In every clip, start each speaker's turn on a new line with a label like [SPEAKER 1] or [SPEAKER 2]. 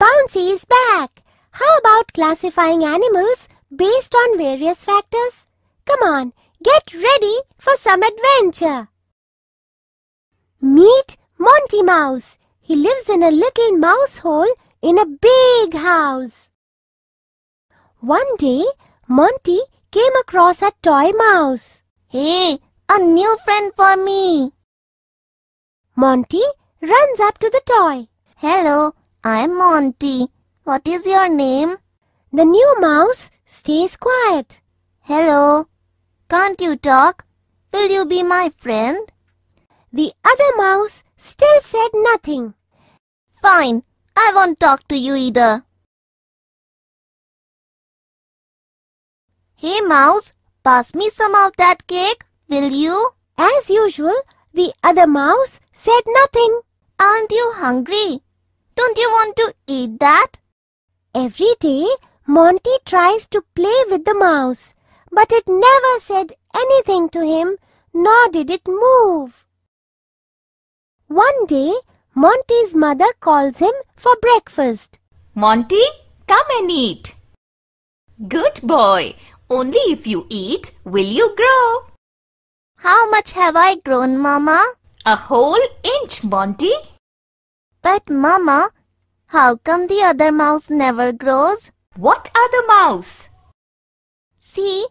[SPEAKER 1] Bouncy is back. How about classifying animals based on various factors? Come on, get ready for some adventure. Meet Monty Mouse. He lives in a little mouse hole in a big house. One day, Monty came across a toy mouse. Hey, a new friend for me. Monty runs up to the toy. Hello, I'm Monty. What is your name? The new mouse stays quiet. Hello. Can't you talk? Will you be my friend? The other mouse still said nothing. Fine. I won't talk to you either. Hey mouse, pass me some of that cake, will you? As usual, the other mouse said nothing. Aren't you hungry? Don't you want to eat that? Every day, Monty tries to play with the mouse, but it never said anything to him, nor did it move. One day,
[SPEAKER 2] Monty's mother calls him for breakfast. Monty, come and eat. Good boy. Only if you eat will you grow. How much have I grown, Mama? A whole inch, Monty.
[SPEAKER 1] But Mama, how come the other mouse never grows? What other mouse? See,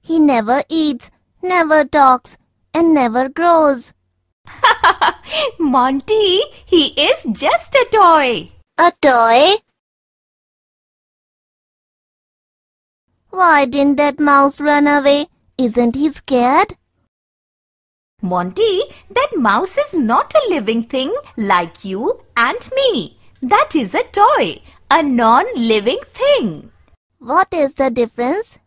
[SPEAKER 1] he never eats,
[SPEAKER 2] never talks, and never grows. Monty, he is just a toy. A toy?
[SPEAKER 1] Why didn't that mouse run away? Isn't he
[SPEAKER 2] scared? Monty, that mouse is not a living thing like you and me. That is a toy, a non-living thing. What is the difference?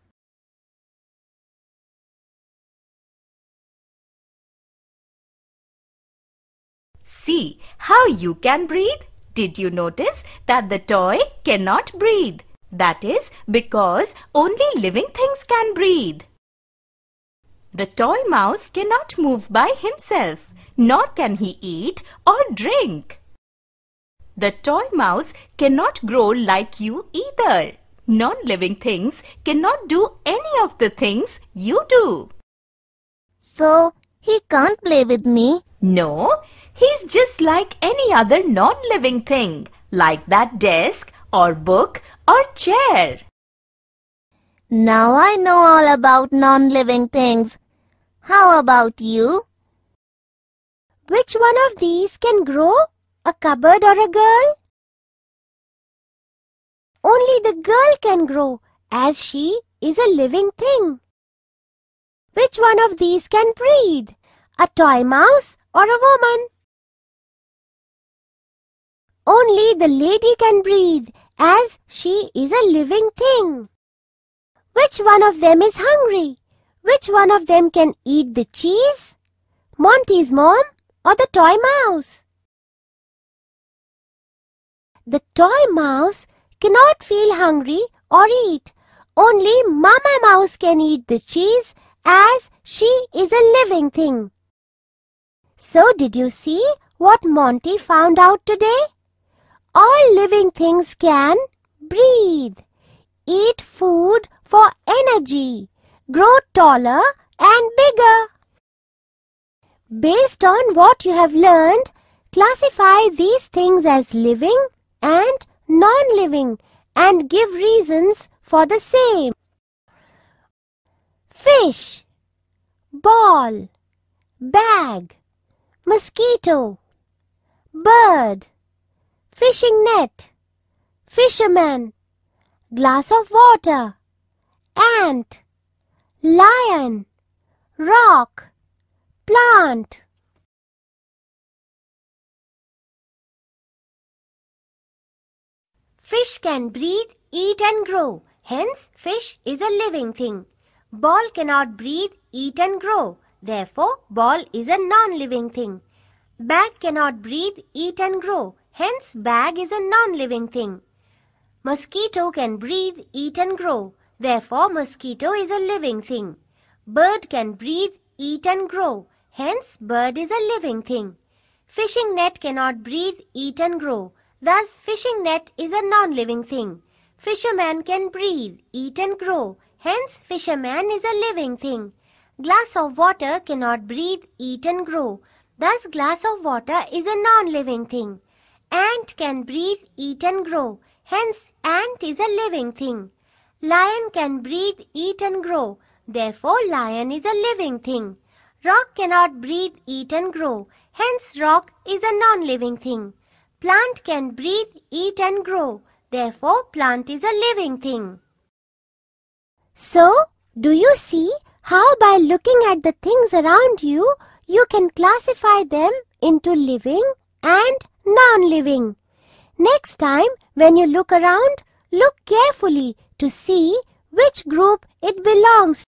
[SPEAKER 2] See how you can breathe? Did you notice that the toy cannot breathe? That is because only living things can breathe. The toy mouse cannot move by himself, nor can he eat or drink. The toy mouse cannot grow like you either. Non-living things cannot do any of the things you do. So, he can't play with me? No, he's just like any other non-living thing, like that desk or book or chair.
[SPEAKER 1] Now I know all about non-living things. How about you? Which one of these can grow? A cupboard or a girl? Only the girl can grow as she is a living thing. Which one of these can breathe? A toy mouse or a woman? Only the lady can breathe as she is a living thing. Which one of them is hungry? Which one of them can eat the cheese? Monty's mom or the toy mouse? The toy mouse cannot feel hungry or eat. Only Mama Mouse can eat the cheese as she is a living thing. So did you see what Monty found out today? All living things can breathe, eat food for energy, grow taller and bigger. Based on what you have learned, classify these things as living and non-living and give reasons for the same. Fish Ball Bag Mosquito Bird Fishing net Fisherman Glass of water Ant lion, rock, plant. Fish can breathe, eat and grow. Hence, fish is a living thing. Ball cannot breathe, eat and grow. Therefore, ball is a non-living thing. Bag cannot breathe, eat and grow. Hence, bag is a non-living thing. Mosquito can breathe, eat and grow. Therefore, mosquito is a living thing. Bird can breathe, eat and grow. Hence, bird is a living thing. Fishing net cannot breathe, eat and grow. Thus, fishing net is a non-living thing. Fisherman can breathe, eat and grow. Hence, fisherman is a living thing. Glass of water cannot breathe, eat and grow. Thus, glass of water is a non-living thing. Ant can breathe, eat and grow. Hence, ant is a living thing. Lion can breathe, eat and grow. Therefore, lion is a living thing. Rock cannot breathe, eat and grow. Hence, rock is a non-living thing. Plant can breathe, eat and grow. Therefore, plant is a living thing. So, do you see how by looking at the things around you, you can classify them into living and non-living. Next time, when you look around, look carefully to see which group it belongs